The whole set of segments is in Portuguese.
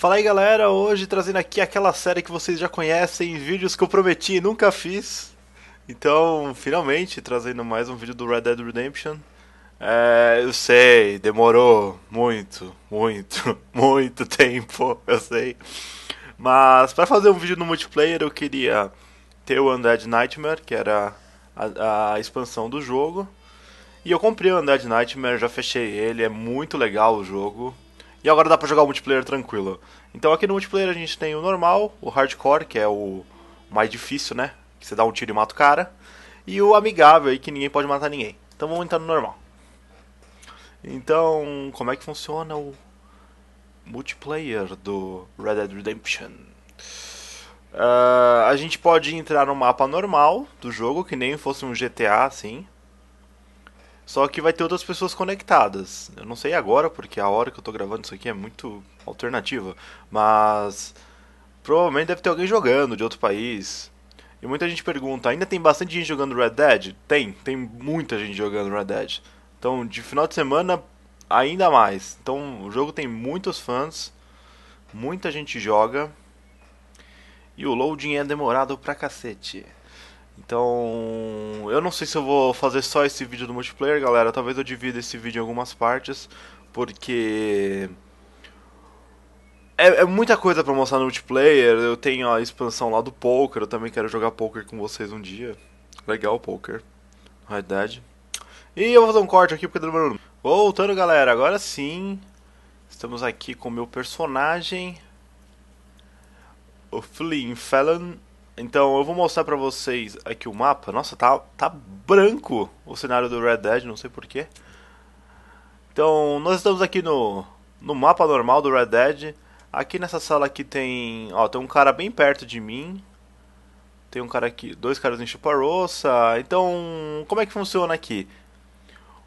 Fala aí galera, hoje trazendo aqui aquela série que vocês já conhecem, vídeos que eu prometi e nunca fiz. Então, finalmente trazendo mais um vídeo do Red Dead Redemption. É, eu sei, demorou muito, muito, muito tempo, eu sei. Mas para fazer um vídeo no multiplayer eu queria ter o Undead Nightmare, que era a, a expansão do jogo. E eu comprei o Undead Nightmare, já fechei ele, é muito legal o jogo. E agora dá pra jogar o multiplayer tranquilo. Então aqui no multiplayer a gente tem o normal, o hardcore, que é o mais difícil, né? Que você dá um tiro e mata o cara. E o amigável aí, que ninguém pode matar ninguém. Então vamos entrar no normal. Então, como é que funciona o multiplayer do Red Dead Redemption? Uh, a gente pode entrar no mapa normal do jogo, que nem fosse um GTA, assim. Só que vai ter outras pessoas conectadas. Eu não sei agora, porque a hora que eu tô gravando isso aqui é muito alternativa. Mas provavelmente deve ter alguém jogando de outro país. E muita gente pergunta: ainda tem bastante gente jogando Red Dead? Tem, tem muita gente jogando Red Dead. Então, de final de semana, ainda mais. Então, o jogo tem muitos fãs, muita gente joga. E o loading é demorado pra cacete. Então, eu não sei se eu vou fazer só esse vídeo do multiplayer, galera. Talvez eu divida esse vídeo em algumas partes, porque é, é muita coisa para mostrar no multiplayer. Eu tenho a expansão lá do poker, eu também quero jogar poker com vocês um dia. Legal poker. Na verdade. E eu vou fazer um corte aqui porque tá demorando. Voltando, galera. Agora sim. Estamos aqui com o meu personagem. O Flynn Fallon. Então eu vou mostrar pra vocês aqui o mapa. Nossa, tá, tá branco o cenário do Red Dead, não sei porquê. Então nós estamos aqui no, no mapa normal do Red Dead. Aqui nessa sala aqui tem, ó, tem um cara bem perto de mim. Tem um cara aqui, dois caras em roça. Então, como é que funciona aqui?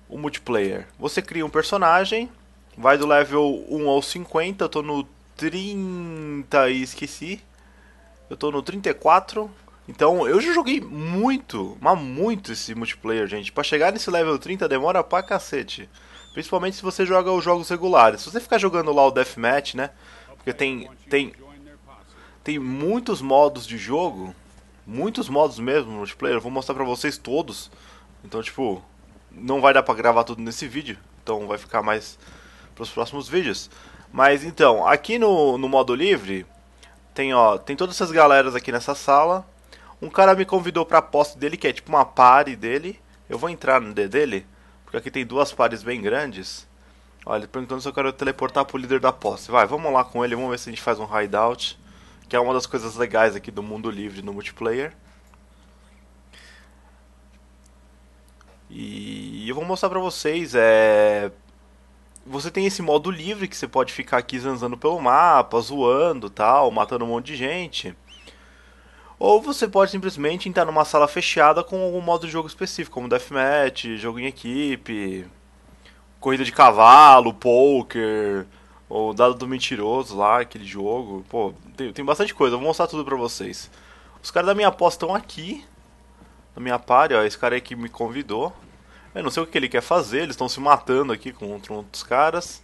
O multiplayer. Você cria um personagem, vai do level 1 ao 50, eu tô no 30 e esqueci. Eu tô no 34. Então, eu já joguei muito, mas muito esse multiplayer, gente. Para chegar nesse level 30 demora pra cacete. Principalmente se você joga os jogos regulares. Se você ficar jogando lá o Deathmatch, né? Porque tem, tem, tem muitos modos de jogo. Muitos modos mesmo no multiplayer. Eu vou mostrar pra vocês todos. Então, tipo, não vai dar pra gravar tudo nesse vídeo. Então vai ficar mais pros próximos vídeos. Mas então, aqui no, no modo livre, tem, ó, tem todas essas galeras aqui nessa sala. Um cara me convidou pra posse dele, que é tipo uma pare dele. Eu vou entrar no D dele, porque aqui tem duas pares bem grandes. Olha, ele perguntando se eu quero teleportar pro líder da posse. Vai, vamos lá com ele, vamos ver se a gente faz um hideout. Que é uma das coisas legais aqui do mundo livre no multiplayer. E eu vou mostrar pra vocês é, você tem esse modo livre que você pode ficar aqui zanzando pelo mapa, zoando tal, matando um monte de gente. Ou você pode simplesmente entrar numa sala fechada com algum modo de jogo específico, como Deathmatch, jogo em equipe, corrida de cavalo, poker, ou dado do mentiroso lá, aquele jogo. Pô, tem, tem bastante coisa, vou mostrar tudo pra vocês. Os caras da minha aposta estão aqui, na minha party, ó, esse cara aí que me convidou, eu não sei o que ele quer fazer, eles estão se matando aqui contra outros caras.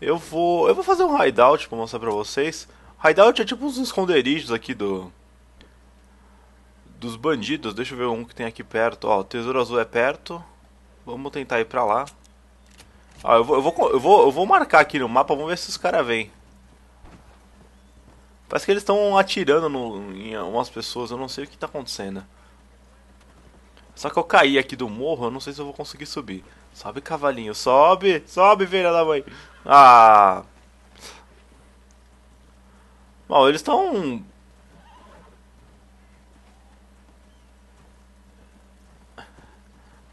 Eu vou. Eu vou fazer um hideout pra mostrar pra vocês. Hideout é tipo uns esconderijos aqui do. Dos bandidos. Deixa eu ver um que tem aqui perto. Ó, o Tesouro Azul é perto. Vamos tentar ir pra lá. Ó, eu vou, eu vou, eu vou, eu vou marcar aqui no mapa, vamos ver se os caras vêm. Parece que eles estão atirando no, em algumas pessoas, eu não sei o que está acontecendo. Só que eu caí aqui do morro, eu não sei se eu vou conseguir subir. Sobe, cavalinho, sobe! Sobe, filha da mãe! Ah! Bom, eles estão...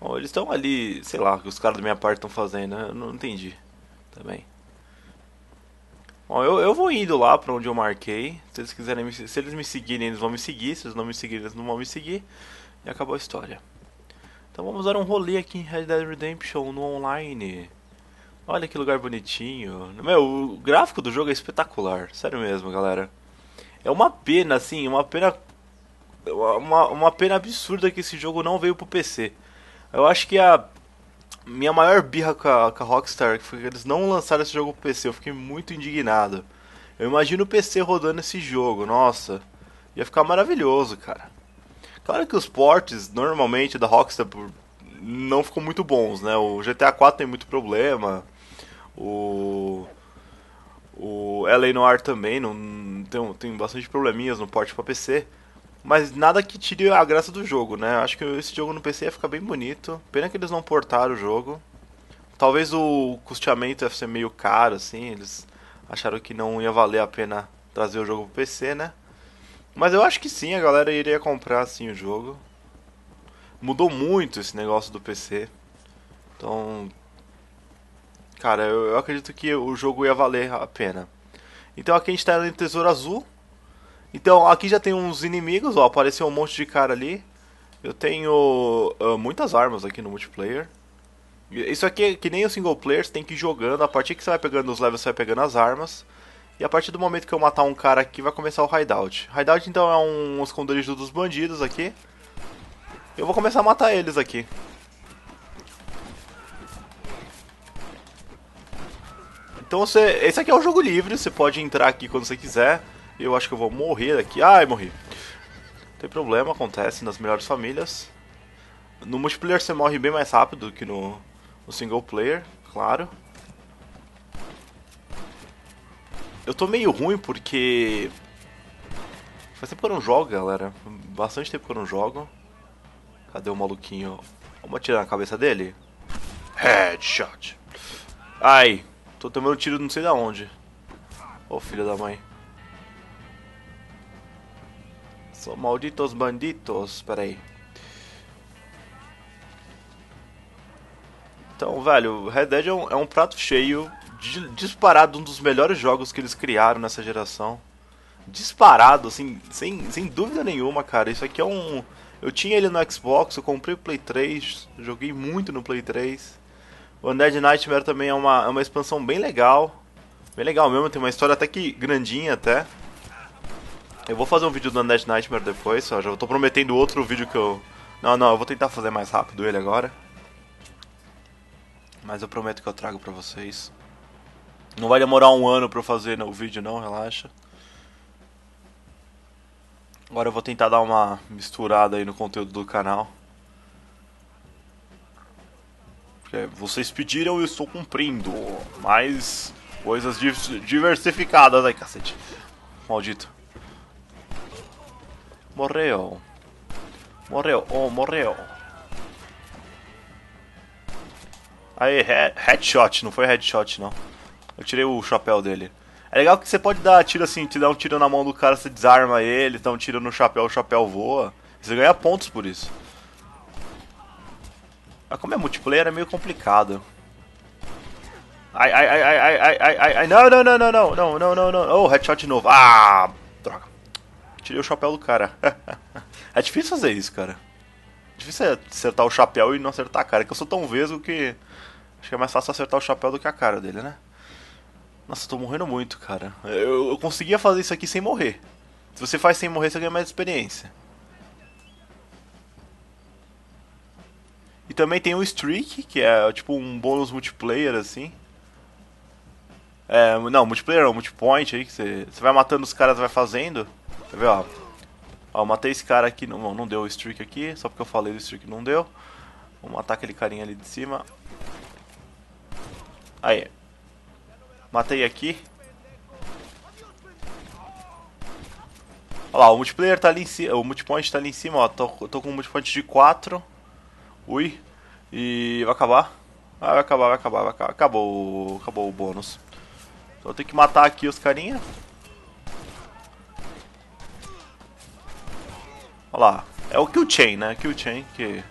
Bom, eles estão ali, sei lá, o que os caras da minha parte estão fazendo, né? Eu não entendi também. Bom, eu, eu vou indo lá pra onde eu marquei. Se eles quiserem me, se eles me seguirem, eles vão me seguir. Se eles não me seguirem, eles não vão me seguir. E acabou a história. Então vamos dar um rolê aqui em Red Dead Redemption no online. Olha que lugar bonitinho. Meu, o gráfico do jogo é espetacular. Sério mesmo, galera. É uma pena, assim, uma pena. Uma, uma pena absurda que esse jogo não veio pro PC. Eu acho que a minha maior birra com a, com a Rockstar foi que eles não lançaram esse jogo pro PC. Eu fiquei muito indignado. Eu imagino o PC rodando esse jogo, nossa. Ia ficar maravilhoso, cara. Claro que os portes, normalmente, da Rockstar não ficam muito bons, né? O GTA 4 tem muito problema. O. O LA Noir também não, tem, tem bastante probleminhas no porte para PC. Mas nada que tire a graça do jogo, né? Acho que esse jogo no PC ia ficar bem bonito. Pena que eles não portaram o jogo. Talvez o custeamento ia ser meio caro, assim. Eles acharam que não ia valer a pena trazer o jogo pro PC, né? Mas eu acho que sim, a galera iria comprar assim o jogo. Mudou muito esse negócio do PC. Então. Cara, eu, eu acredito que o jogo ia valer a pena. Então aqui a gente tá no Tesouro Azul. Então aqui já tem uns inimigos, ó. Apareceu um monte de cara ali. Eu tenho uh, muitas armas aqui no multiplayer. Isso aqui é que nem o single player, você tem que ir jogando. A partir que você vai pegando os levels, você vai pegando as armas. E a partir do momento que eu matar um cara aqui, vai começar o hideout. Hideout, então, é um esconderijo dos bandidos aqui. Eu vou começar a matar eles aqui. Então você... Esse aqui é um jogo livre, você pode entrar aqui quando você quiser. Eu acho que eu vou morrer aqui. Ai, morri. Não tem problema, acontece nas melhores famílias. No multiplayer você morre bem mais rápido que no, no single player, claro. Eu tô meio ruim porque. Faz tempo que eu não jogo, galera. Bastante tempo que eu não jogo. Cadê o maluquinho? Vamos atirar na cabeça dele? Headshot. Ai, tô tomando tiro não sei da onde. Ô oh, filho da mãe. São malditos banditos. Pera aí. Então, velho, Red Dead é um, é um prato cheio disparado um dos melhores jogos que eles criaram nessa geração. Disparado, assim, sem, sem dúvida nenhuma, cara. Isso aqui é um. Eu tinha ele no Xbox, eu comprei o Play 3, joguei muito no Play 3. O Undead Nightmare também é uma, é uma expansão bem legal. Bem legal mesmo, tem uma história até que grandinha até. Eu vou fazer um vídeo do Undead Nightmare depois, só já tô prometendo outro vídeo que eu. Não, não, eu vou tentar fazer mais rápido ele agora. Mas eu prometo que eu trago pra vocês. Não vai demorar um ano pra eu fazer o vídeo não, relaxa. Agora eu vou tentar dar uma misturada aí no conteúdo do canal. Porque vocês pediram e eu estou cumprindo. Mais coisas diversificadas aí, cacete. Maldito. Morreu. Morreu. Oh, morreu. Aí, headshot. Não foi headshot, não. Eu tirei o chapéu dele. É legal que você pode dar tiro assim, te dá um tiro na mão do cara, você desarma ele, dá um tiro no chapéu, o chapéu voa. Você ganha pontos por isso. Mas como é multiplayer é meio complicado. Ai, ai, ai, ai, ai, ai, ai, ai, não, não, não, não, não, não, não, não, não. Oh, headshot de novo. Ah, droga. Tirei o chapéu do cara. é difícil fazer isso, cara. É difícil acertar o chapéu e não acertar a cara, que eu sou tão vesgo que... Acho que é mais fácil acertar o chapéu do que a cara dele, né? Nossa, eu tô morrendo muito, cara. Eu, eu conseguia fazer isso aqui sem morrer. Se você faz sem morrer, você ganha mais experiência. E também tem o Streak, que é tipo um bônus multiplayer, assim. É, não, multiplayer não, multipoint aí, que você, você vai matando os caras, vai fazendo. Quer ver, ó. Ó, matei esse cara aqui, não, não deu o streak aqui, só porque eu falei do streak não deu. Vou matar aquele carinha ali de cima. Aí, Matei aqui. Olha lá, o multiplayer tá ali em cima. O multipoint tá ali em cima, ó. Tô, tô com um multipoint de 4. Ui. E vai acabar. Ah, vai acabar, vai acabar, vai acabar. Acabou, acabou o bônus. Só então tem que matar aqui os carinha. Olha lá. É o kill chain, né? Kill chain, que...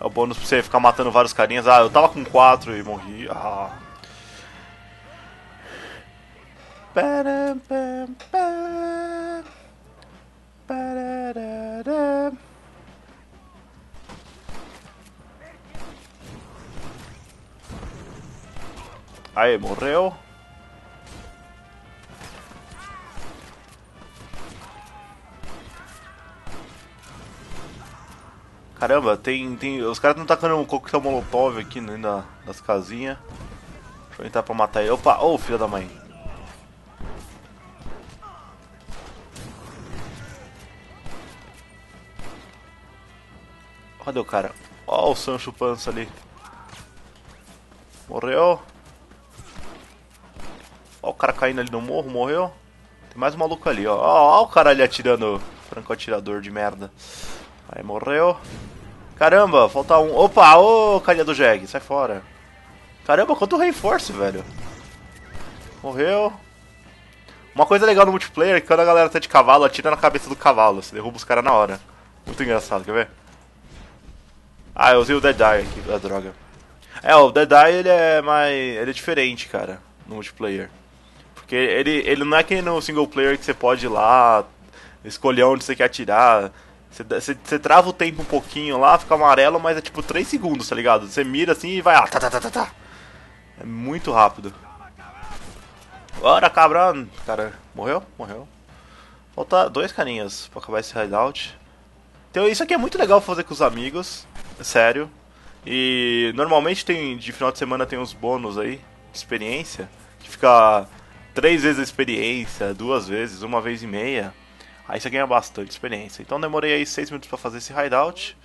É o bônus pra você ficar matando vários carinhas. Ah, eu tava com 4 e morri. Ah... Aí, morreu. Caramba, tem, tem... Os caras estão tacando um coquetel molotov aqui né, na, nas casinhas. Deixa eu entrar pra matar ele. Opa, ô oh, filha da mãe. Cadê o cara? Ó o Sancho Pança ali. Morreu. Ó o cara caindo ali no morro, morreu. Tem mais um maluco ali, ó. Ó, ó o cara ali atirando. Franco atirador de merda. Aí morreu. Caramba, falta um. Opa, ô carinha do Jag sai fora. Caramba, quanto reinforce, velho. Morreu. Uma coisa legal no multiplayer é que quando a galera tá de cavalo, atira na cabeça do cavalo. Você derruba os caras na hora. Muito engraçado, quer ver? Ah, eu usei o Dead Eye aqui, a droga. É, o Dead Eye ele é mais. ele é diferente, cara, no multiplayer. Porque ele, ele não é que no single player que você pode ir lá, escolher onde você quer atirar. Você, você, você trava o tempo um pouquinho lá, fica amarelo, mas é tipo 3 segundos, tá ligado? Você mira assim e vai lá, ah, tá, tá, tá, tá, tá. É muito rápido. Bora, cabrão! Cara, morreu? Morreu. Falta dois carinhas pra acabar esse hideout. Então isso aqui é muito legal fazer com os amigos sério. E normalmente tem de final de semana tem uns bônus aí, de experiência, que fica três vezes a experiência, duas vezes, uma vez e meia. Aí você ganha bastante experiência. Então demorei aí seis minutos para fazer esse hideout.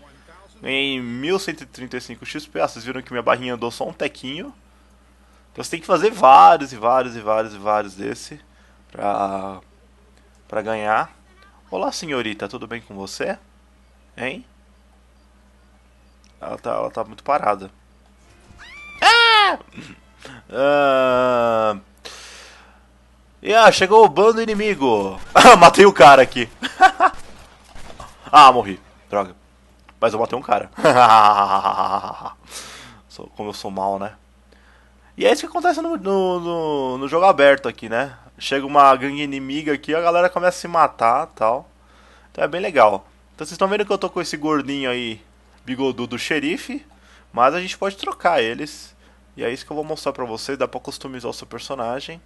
Ganhei 1135 XP. Ah, vocês viram que minha barrinha andou só um tequinho. Então você tem que fazer vários e vários e vários e vários desse pra, pra ganhar. Olá senhorita, tudo bem com você? Hein? Ela tá, ela tá muito parada. Ah! ah! ah chegou o bando inimigo. Ah, matei o cara aqui. ah, morri. Droga. Mas eu matei um cara. Como eu sou mal, né? E é isso que acontece no, no, no, no jogo aberto aqui, né? Chega uma gangue inimiga aqui, a galera começa a se matar tal. Então é bem legal. Então vocês estão vendo que eu tô com esse gordinho aí bigodudo xerife, mas a gente pode trocar eles. E é isso que eu vou mostrar pra vocês, dá pra customizar o seu personagem.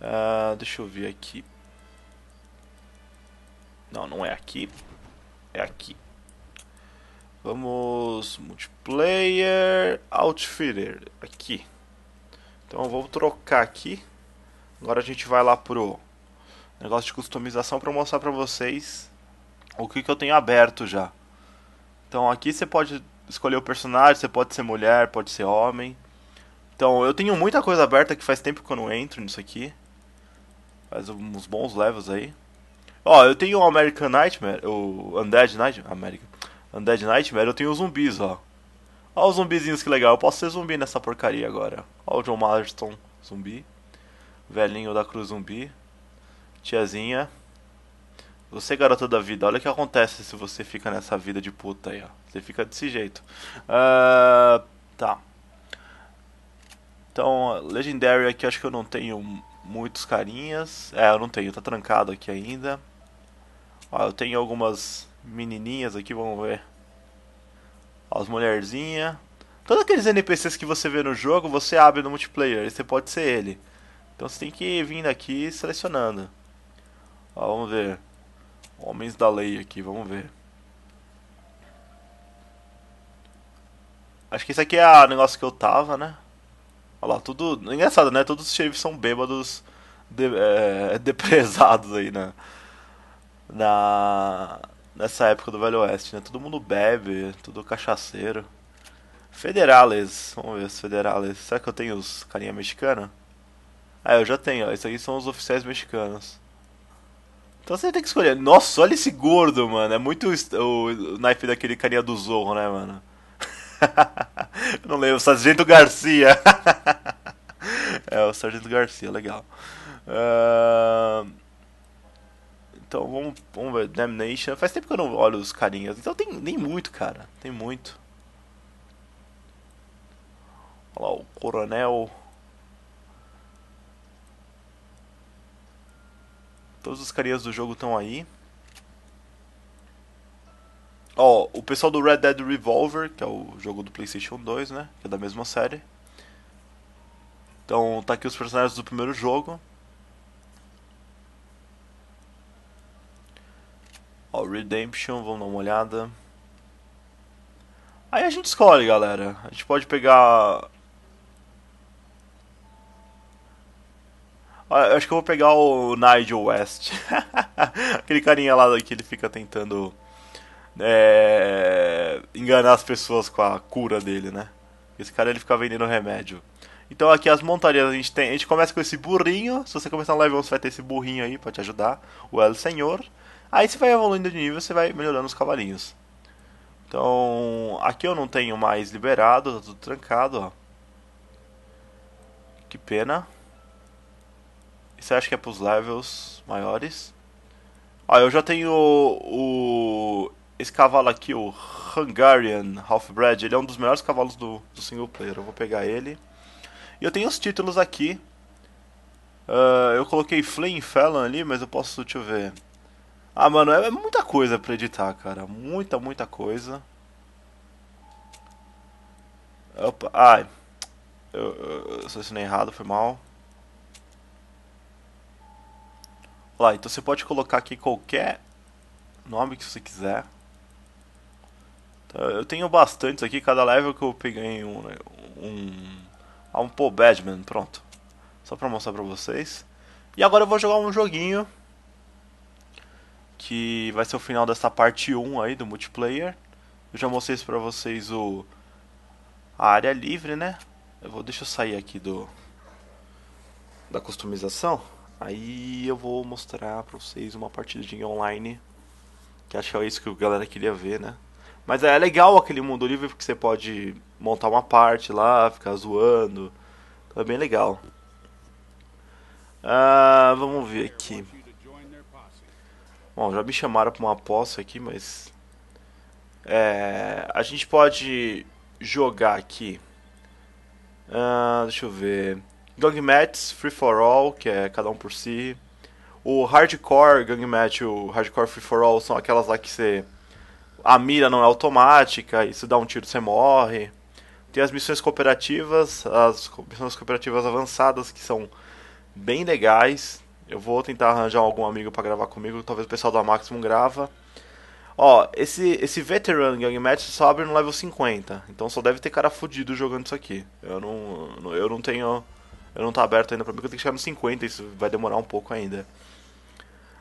Uh, deixa eu ver aqui. Não, não é aqui. É aqui. Vamos... Multiplayer... Outfitter. Aqui. Então eu vou trocar aqui. Agora a gente vai lá pro negócio de customização para mostrar para vocês o que, que eu tenho aberto já. Então aqui você pode escolher o personagem, você pode ser mulher, pode ser homem. Então eu tenho muita coisa aberta que faz tempo que eu não entro nisso aqui. Faz uns bons levels aí. Ó, eu tenho o American Nightmare, o Undead Nightmare, América Undead Nightmare, eu tenho os zumbis, ó. Ó os zumbizinhos que legal, eu posso ser zumbi nessa porcaria agora. Ó o John Marston, zumbi. Velhinho da Cruz Zumbi. Tiazinha. Você, garota da vida, olha o que acontece se você fica nessa vida de puta aí, ó. Você fica desse jeito. Uh, tá. Então, Legendary aqui acho que eu não tenho muitos carinhas. É, eu não tenho, tá trancado aqui ainda. Ó, eu tenho algumas menininhas aqui, vamos ver. Ó, as mulherzinhas. Todos aqueles NPCs que você vê no jogo, você abre no multiplayer. Você pode ser ele. Então você tem que vir daqui selecionando. Ó, vamos ver. Homens da lei aqui, vamos ver. Acho que isso aqui é o negócio que eu tava, né? Olha lá, tudo. Engraçado, né? Todos os xerifes são bêbados, de, é, depresados aí, né? Na. Nessa época do Velho Oeste, né? Todo mundo bebe, tudo cachaceiro. Federales, vamos ver os federales. Será que eu tenho os carinha mexicana? Ah, eu já tenho, ó. Esses aqui são os oficiais mexicanos. Então você tem que escolher. Nossa, olha esse gordo, mano. É muito o knife daquele carinha do Zorro, né, mano? Não lembro, Sargento Garcia. é, o Sargento Garcia, legal. Uh... Então vamos, vamos ver. Damnation. Faz tempo que eu não olho os carinhas. Então tem, tem muito, cara. Tem muito. Olha lá, o Coronel. Todos os carinhas do jogo estão aí. Ó, oh, o pessoal do Red Dead Revolver, que é o jogo do PlayStation 2, né? Que é da mesma série. Então, tá aqui os personagens do primeiro jogo. Ó, oh, Redemption, vamos dar uma olhada. Aí a gente escolhe, galera. A gente pode pegar Eu acho que eu vou pegar o Nigel West. Aquele carinha lá que ele fica tentando é, enganar as pessoas com a cura dele, né? Esse cara ele fica vendendo remédio. Então aqui as montarias a gente tem. A gente começa com esse burrinho. Se você começar no level 1, você vai ter esse burrinho aí pra te ajudar. O El Senhor. Aí você vai evoluindo de nível, você vai melhorando os cavalinhos. Então, aqui eu não tenho mais liberado, tá tudo trancado, ó. Que pena. Você acha que é pros levels maiores? Ah, eu já tenho o. Esse cavalo aqui, o Hungarian Halfbred, ele é um dos melhores cavalos do, do single player. Eu vou pegar ele. E eu tenho os títulos aqui. Uh, eu coloquei Flame Fallon ali, mas eu posso. Deixa eu ver. Ah, mano, é, é muita coisa pra editar, cara. Muita, muita coisa. Opa, ai. Ah, eu, eu, eu errado, foi mal. Lá, então você pode colocar aqui qualquer nome que você quiser. Então, eu tenho bastantes aqui, cada level que eu peguei um. Né, um ah, um Paul Badman, pronto. Só pra mostrar pra vocês. E agora eu vou jogar um joguinho. Que vai ser o final dessa parte 1 aí do multiplayer. Eu já mostrei isso pra vocês o. A área livre, né? Eu vou, deixa eu sair aqui do. Da customização. Aí eu vou mostrar pra vocês uma partidinha online. Que acho que é isso que a galera queria ver, né? Mas é legal aquele mundo livre porque você pode montar uma parte lá, ficar zoando. Então é bem legal. Ah, vamos ver aqui. Bom, já me chamaram pra uma posse aqui, mas. É, a gente pode jogar aqui. Ah, deixa eu ver. Gang Match Free for All, que é cada um por si. O Hardcore Gang Match o Hardcore Free for All são aquelas lá que você. A mira não é automática, e se dá um tiro você morre. Tem as missões cooperativas, as missões cooperativas avançadas que são bem legais. Eu vou tentar arranjar algum amigo para gravar comigo, talvez o pessoal da Maximum grava. Ó, esse, esse Veteran Gang Match só abre no level 50, então só deve ter cara fudido jogando isso aqui. Eu não, eu não tenho eu não tá aberto ainda para mim, eu tenho que chegar nos 50, isso vai demorar um pouco ainda.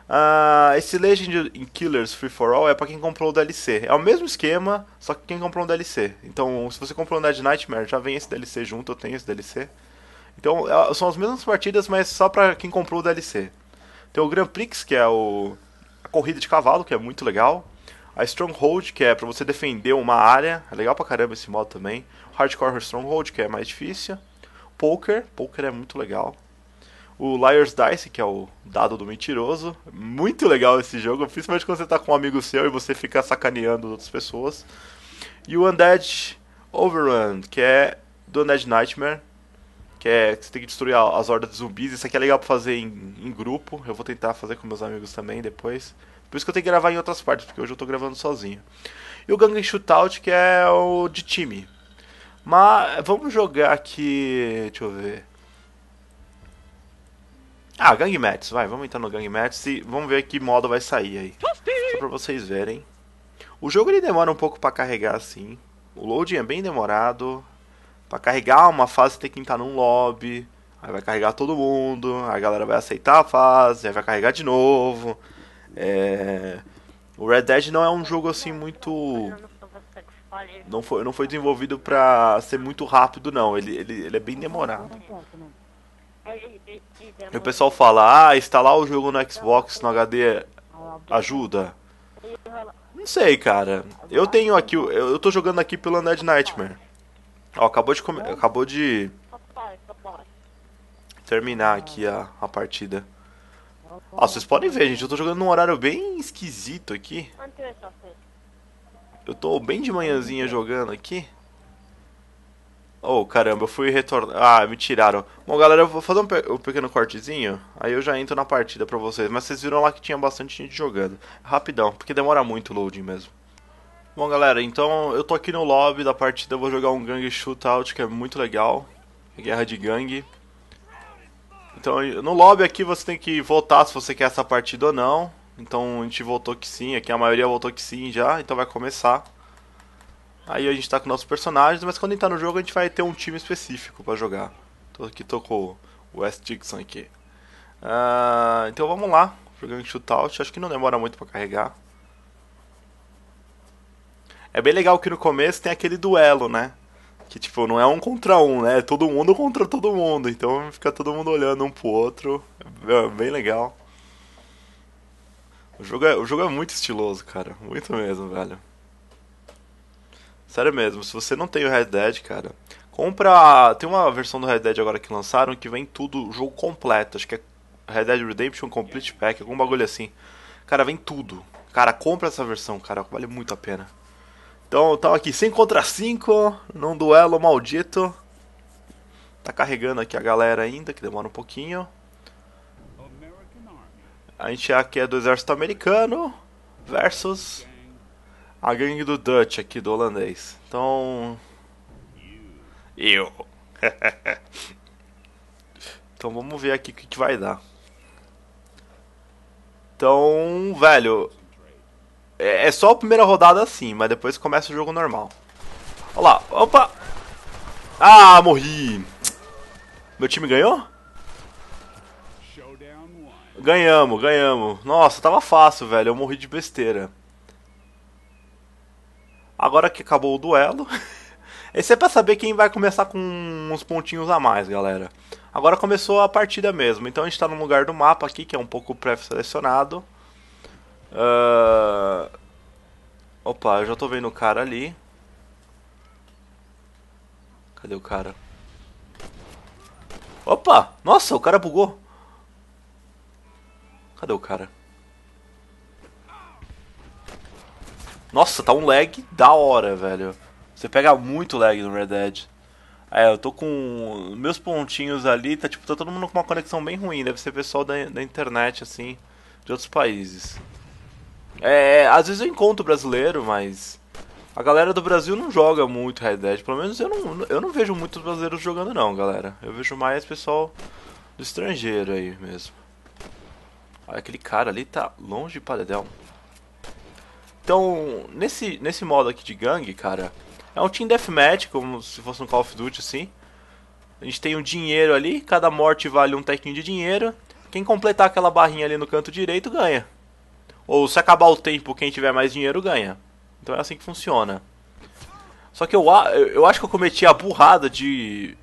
Ah, esse Legend in Killers Free For All é para quem comprou o DLC. É o mesmo esquema, só que quem comprou um DLC. Então, se você comprou o Dead Nightmare, já vem esse DLC junto, eu tenho esse DLC. Então, é, são as mesmas partidas, mas só para quem comprou o DLC. Tem o Grand Prix, que é o... a corrida de cavalo, que é muito legal. A Stronghold, que é pra você defender uma área. É legal pra caramba esse modo também. Hardcore Stronghold, que é mais difícil. Poker, Poker é muito legal. O Liar's Dice, que é o dado do mentiroso. Muito legal esse jogo, principalmente quando você está com um amigo seu e você fica sacaneando outras pessoas. E o Undead Overrun, que é do Undead Nightmare, que é que você tem que destruir as hordas de zumbis. Isso aqui é legal pra fazer em, em, grupo. Eu vou tentar fazer com meus amigos também depois. Por isso que eu tenho que gravar em outras partes, porque hoje eu tô gravando sozinho. E o Gangue Shootout, que é o de time. Mas vamos jogar aqui. Deixa eu ver. Ah, Gang Mats, vai, vamos entrar no Gang Mats e vamos ver que modo vai sair aí. Só pra vocês verem. O jogo ele demora um pouco para carregar assim. O loading é bem demorado. Para carregar uma fase tem que entrar num lobby. Aí vai carregar todo mundo. A galera vai aceitar a fase. Aí vai carregar de novo. É... O Red Dead não é um jogo assim muito não foi, não foi desenvolvido para ser muito rápido, não. Ele, ele, ele é bem demorado. É, e o pessoal fala, ah, instalar o jogo no Xbox, no HD, ajuda? Não sei, cara. Eu tenho aqui, eu, eu tô jogando aqui pelo Undead Nightmare. Ó, acabou de, come, acabou de terminar aqui a, a partida. Ó, vocês podem ver, gente, eu tô jogando num horário bem esquisito aqui. Eu tô bem de manhãzinha jogando aqui. Oh, caramba, eu fui retornar. Ah, me tiraram. Bom, galera, eu vou fazer um, pe um, pequeno cortezinho. Aí eu já entro na partida pra vocês. Mas vocês viram lá que tinha bastante gente jogando. Rapidão, porque demora muito o loading mesmo. Bom, galera, então eu tô aqui no lobby da partida. Eu vou jogar um Gang Shootout, que é muito legal. É guerra de Gangue. Então, no lobby aqui você tem que votar se você quer essa partida ou não. Então a gente votou que sim, aqui a maioria votou que sim já, então vai começar. Aí a gente tá com nossos personagens, mas quando entrar no jogo a gente vai ter um time específico para jogar. Tô aqui tô com o West Dixon aqui. Uh, então vamos lá, jogando shootout, acho que não demora muito para carregar. É bem legal que no começo tem aquele duelo, né? Que tipo, não é um contra um, né? É todo mundo contra todo mundo. Então fica todo mundo olhando um pro outro. É bem legal. O jogo, é, o jogo é muito estiloso, cara. Muito mesmo, velho. Sério mesmo, se você não tem o Red Dead, cara, compra. Tem uma versão do Red Dead agora que lançaram que vem tudo, jogo completo. Acho que é Red Dead Redemption Complete Pack, algum bagulho assim. Cara, vem tudo. Cara, compra essa versão, cara, vale muito a pena. Então, tava aqui 100 contra 5, num duelo maldito. Tá carregando aqui a galera ainda, que demora um pouquinho. A gente aqui é do exército americano versus a gangue do Dutch aqui, do holandês. Então. Eu. então vamos ver aqui o que, que vai dar. Então, velho. É, é só a primeira rodada assim, mas depois começa o jogo normal. Olha lá, opa! Ah, morri! Meu time ganhou? Ganhamos, ganhamos. Nossa, tava fácil, velho. Eu morri de besteira. Agora que acabou o duelo. Esse é pra saber quem vai começar com uns pontinhos a mais, galera. Agora começou a partida mesmo. Então a gente tá num lugar do mapa aqui que é um pouco pré-selecionado. Uh... Opa, eu já tô vendo o cara ali. Cadê o cara? Opa! Nossa, o cara bugou. Cadê o cara? Nossa, tá um lag da hora, velho. Você pega muito lag no Red Dead. Ah, é, eu tô com meus pontinhos ali, tá tipo, tá todo mundo com uma conexão bem ruim, deve ser pessoal da, da internet, assim, de outros países. É, é, às vezes eu encontro brasileiro, mas a galera do Brasil não joga muito Red Dead, pelo menos eu não, eu não vejo muitos brasileiros jogando não, galera. Eu vejo mais pessoal do estrangeiro aí mesmo. Olha, aquele cara ali tá longe de paredão. Então, nesse, nesse modo aqui de gangue, cara, é um team deathmatch, como se fosse um Call of Duty, assim. A gente tem um dinheiro ali, cada morte vale um tequinho de dinheiro. Quem completar aquela barrinha ali no canto direito ganha. Ou se acabar o tempo, quem tiver mais dinheiro ganha. Então é assim que funciona. Só que eu, eu acho que eu cometi a burrada de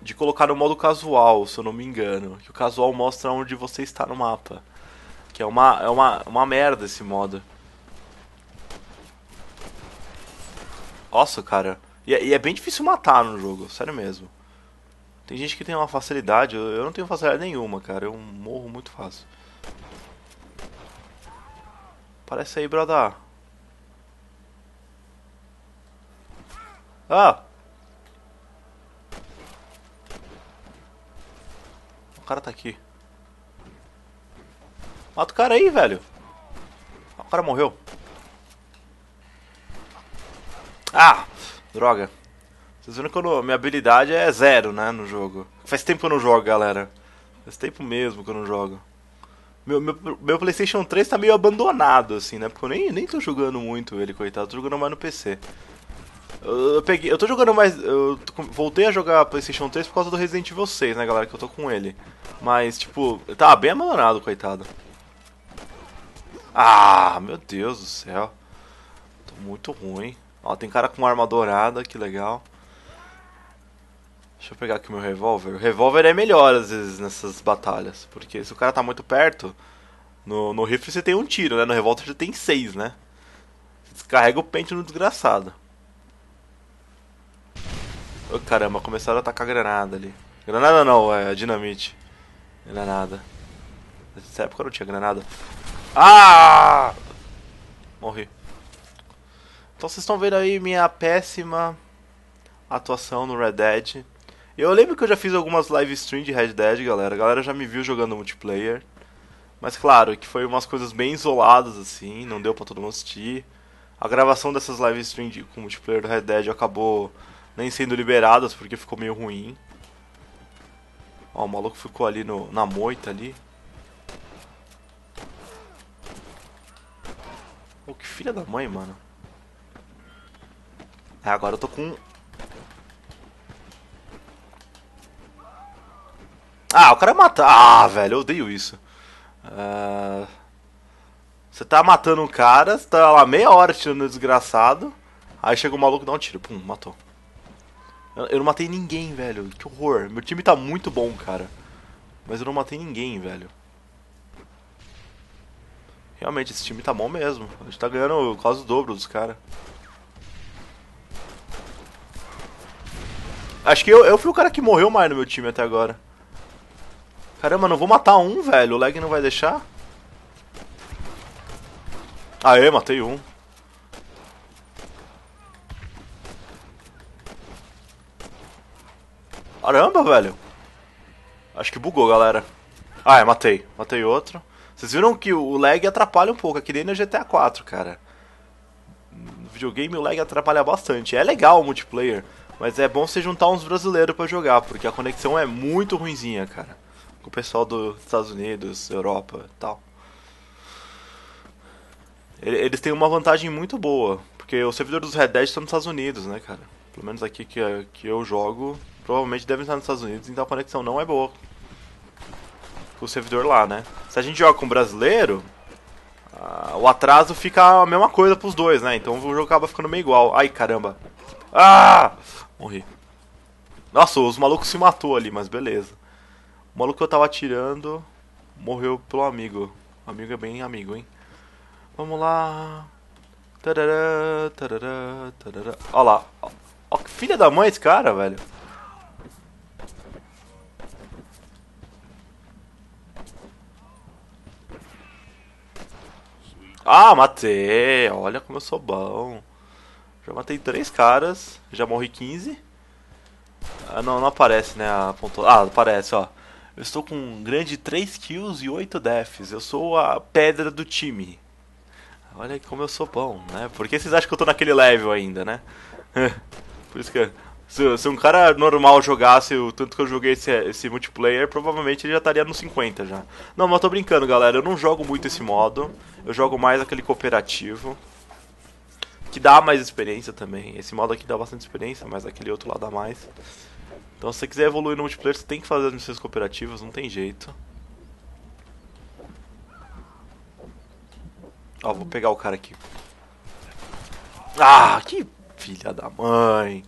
de colocar no modo casual, se eu não me engano. Que o casual mostra onde você está no mapa. Que é uma, é uma, uma merda esse modo. Nossa, cara. E, é, e é bem difícil matar no jogo, sério mesmo. Tem gente que tem uma facilidade, eu, eu não tenho facilidade nenhuma, cara. Eu morro muito fácil. Parece aí, brother. Ah! cara tá aqui. Mata o cara aí, velho. O cara morreu. Ah, droga. Vocês viram que eu, minha habilidade é zero, né, no jogo. Faz tempo que eu não jogo, galera. Faz tempo mesmo que eu não jogo. Meu, meu, meu Playstation 3 tá meio abandonado, assim, né? Porque eu nem, nem tô jogando muito ele, coitado. Tô jogando mais no PC. Eu, peguei, eu tô jogando mais. Eu voltei a jogar PlayStation 3 por causa do Resident Evil 6, né, galera? Que eu tô com ele. Mas, tipo, tá bem amalonado, coitado. Ah, meu Deus do céu. Tô muito ruim. Ó, tem cara com arma dourada, que legal. Deixa eu pegar aqui o meu revólver. O revólver é melhor às vezes nessas batalhas. Porque se o cara tá muito perto, no, no rifle você tem um tiro, né? No revólver você tem seis, né? Você descarrega o pente no desgraçado. Oh, caramba, começaram a atacar granada ali. Granada não, é dinamite. Granada. Nessa época não tinha granada. Ah! Morri. Então vocês estão vendo aí minha péssima atuação no Red Dead. Eu lembro que eu já fiz algumas live stream de Red Dead, galera. A galera já me viu jogando multiplayer. Mas claro, que foi umas coisas bem isoladas assim, não deu para todo mundo assistir. A gravação dessas live stream de, com multiplayer do Red Dead acabou nem sendo liberadas porque ficou meio ruim. Ó, o maluco ficou ali no, na moita ali. Pô, que filha da mãe, mano. É, agora eu tô com... Ah, o cara é mata... Ah, velho, eu odeio isso. Uh... Você tá matando um cara, você tá lá meia hora tirando o desgraçado. Aí chega o um maluco e dá um tiro. Pum, matou. Eu não matei ninguém, velho. Que horror. Meu time tá muito bom, cara. Mas eu não matei ninguém, velho. Realmente, esse time tá bom mesmo. A gente tá ganhando quase o dobro dos caras. Acho que eu, eu fui o cara que morreu mais no meu time até agora. Caramba, não vou matar um, velho. O lag não vai deixar. Aê, matei um. Caramba, velho. Acho que bugou, galera. Ah, é, matei. Matei outro. Vocês viram que o lag atrapalha um pouco, é que nem no GTA 4, cara. No videogame o lag atrapalha bastante. É legal o multiplayer, mas é bom você juntar uns brasileiros para jogar, porque a conexão é muito ruinzinha, cara. Com o pessoal dos Estados Unidos, Europa e tal. Eles têm uma vantagem muito boa, porque o servidor dos Red Dead está nos Estados Unidos, né, cara? pelo menos aqui que, é, que eu jogo, provavelmente devem estar nos Estados Unidos, então a conexão não é boa com o servidor lá, né? Se a gente joga com brasileiro, ah, o atraso fica a mesma coisa pros dois, né? Então o jogo acaba ficando meio igual. Ai, caramba. Ah! Morri. Nossa, os malucos se matou ali, mas beleza. O maluco que eu tava atirando morreu pelo amigo. O amigo é bem amigo, hein? Vamos lá. Tarará, tarará, tarará. Olha lá. Ó, que filha da mãe esse cara, velho. Ah, matei! Olha como eu sou bom. Já matei três caras, já morri 15. Ah, não, não aparece, né, a Ah, aparece, ó. Eu estou com um grande 3 kills e 8 deaths. Eu sou a pedra do time. Olha como eu sou bom, né? Por que vocês acham que eu estou naquele level ainda, né? Por isso que. Se, se um cara normal jogasse o tanto que eu joguei esse, esse multiplayer, provavelmente ele já estaria no 50 já. Não, mas tô brincando, galera. Eu não jogo muito esse modo. Eu jogo mais aquele cooperativo. Que dá mais experiência também. Esse modo aqui dá bastante experiência, mas aquele outro lá dá mais. Então se você quiser evoluir no multiplayer, você tem que fazer as missões cooperativas, não tem jeito. Ó, vou pegar o cara aqui. Ah, que filha da mãe.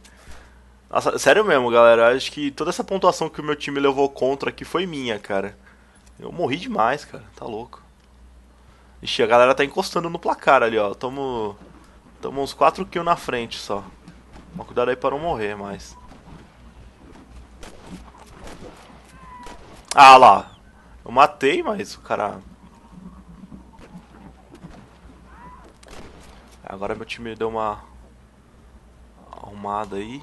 Nossa, sério mesmo, galera. Acho que toda essa pontuação que o meu time levou contra aqui foi minha, cara. Eu morri demais, cara. Tá louco. Ixi, a galera tá encostando no placar ali, ó. Tamo, tamo uns 4 kills na frente só. Mas cuidado aí pra não morrer mais. Ah lá. Eu matei, mas o cara... Agora meu time deu uma arrumada aí.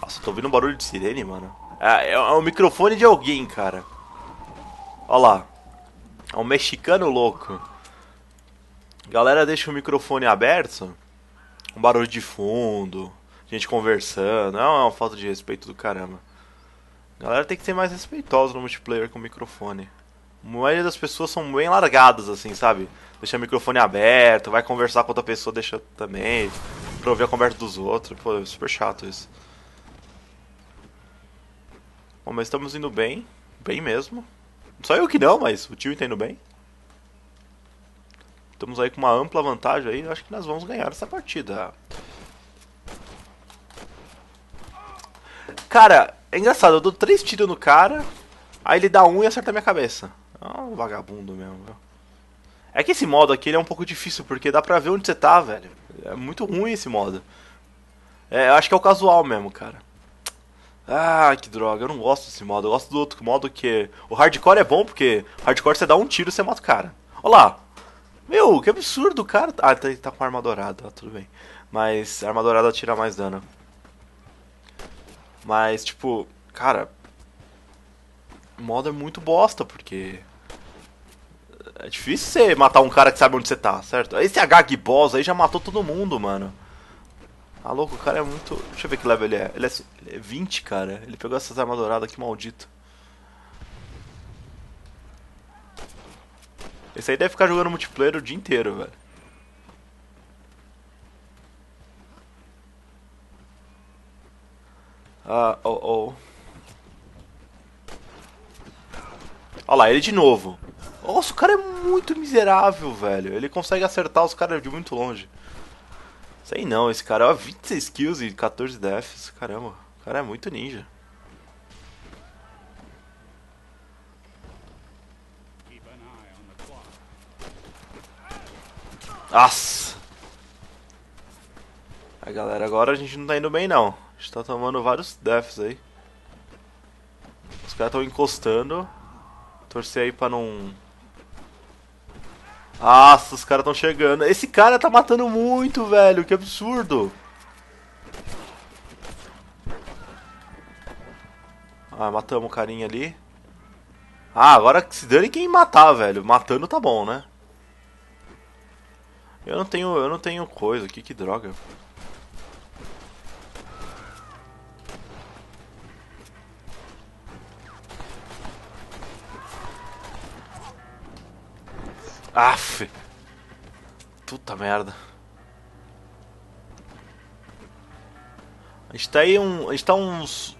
Nossa, tô ouvindo um barulho de sirene, mano. É, é, é microfone de alguém, cara. Olha lá. É um mexicano louco. Galera, deixa o microfone aberto. Um barulho de fundo. Gente conversando. É uma falta de respeito do caramba. Galera tem que ser mais respeitosa no multiplayer com o microfone. A maioria das pessoas são bem largadas, assim, sabe? Deixa o microfone aberto, vai conversar com outra pessoa, deixa também, pra ouvir a conversa dos outros. Pô, é super chato isso. Bom, mas estamos indo bem, bem mesmo. Só eu que não, mas o tio tá indo bem. Estamos aí com uma ampla vantagem aí, acho que nós vamos ganhar essa partida. Cara, é engraçado, eu dou três tiros no cara, aí ele dá um e acerta a minha cabeça. É um vagabundo mesmo, viu? É que esse modo aqui é um pouco difícil, porque dá pra ver onde você tá, velho. É muito ruim esse modo. É, eu acho que é o casual mesmo, cara. Ah, que droga, eu não gosto desse modo. Eu gosto do outro modo que. É- o hardcore é bom, porque hardcore você dá um tiro e você mata o cara. Olha lá! Meu, que absurdo, cara. Ah, tá, tá com arma dourada, tudo bem. Mas arma dourada tira mais dano. Mas, tipo, cara. O modo é muito bosta, porque. É difícil você matar um cara que sabe onde você tá, certo? Esse H boss aí já matou todo mundo, mano. Ah, louco? O cara é muito... Deixa eu ver que level ele é. Ele é, ele é 20, cara. Ele pegou essas armas douradas, que maldito. Esse aí deve ficar jogando multiplayer o dia inteiro, velho. Ah, oh, oh. Olha lá, ele de novo. Nossa, o cara é muito miserável, velho. Ele consegue acertar os caras de muito longe. Sei não, esse cara, é 26 kills e 14 deaths. Caramba, o cara é muito ninja. Nossa! A galera, agora a gente não tá indo bem não. A gente tá tomando vários deaths aí. Os caras estão encostando. Torcer aí pra não nossa, os caras estão chegando. Esse cara tá matando muito, velho. Que absurdo. Ah, matamos o carinha ali. Ah, agora se dane quem matar, velho. Matando tá bom, né? Eu não tenho, eu não tenho coisa aqui, que droga. Aff! Puta merda. A gente tá aí um, a gente tá uns,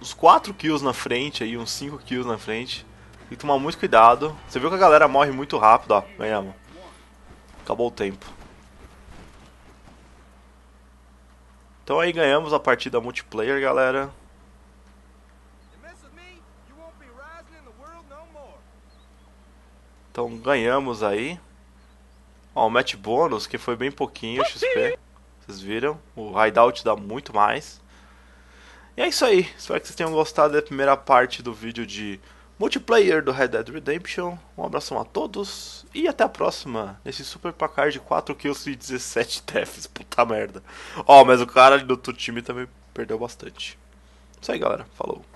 uns 4 kills na frente aí, uns 5 kills na frente. Tem que tomar muito cuidado. Você viu que a galera morre muito rápido, ó. Ganhamos. Acabou o tempo. Então aí ganhamos a partida multiplayer, galera. ganhamos aí. Ó, o match bônus, que foi bem pouquinho XP. Vocês viram? O hideout dá muito mais. E é isso aí. Espero que vocês tenham gostado da primeira parte do vídeo de multiplayer do Red Dead Redemption. Um abração a todos e até a próxima. Nesse super placar de 4 kills e 17 deaths. Puta merda. Ó, mas o cara do outro time também perdeu bastante. Isso aí, galera. Falou.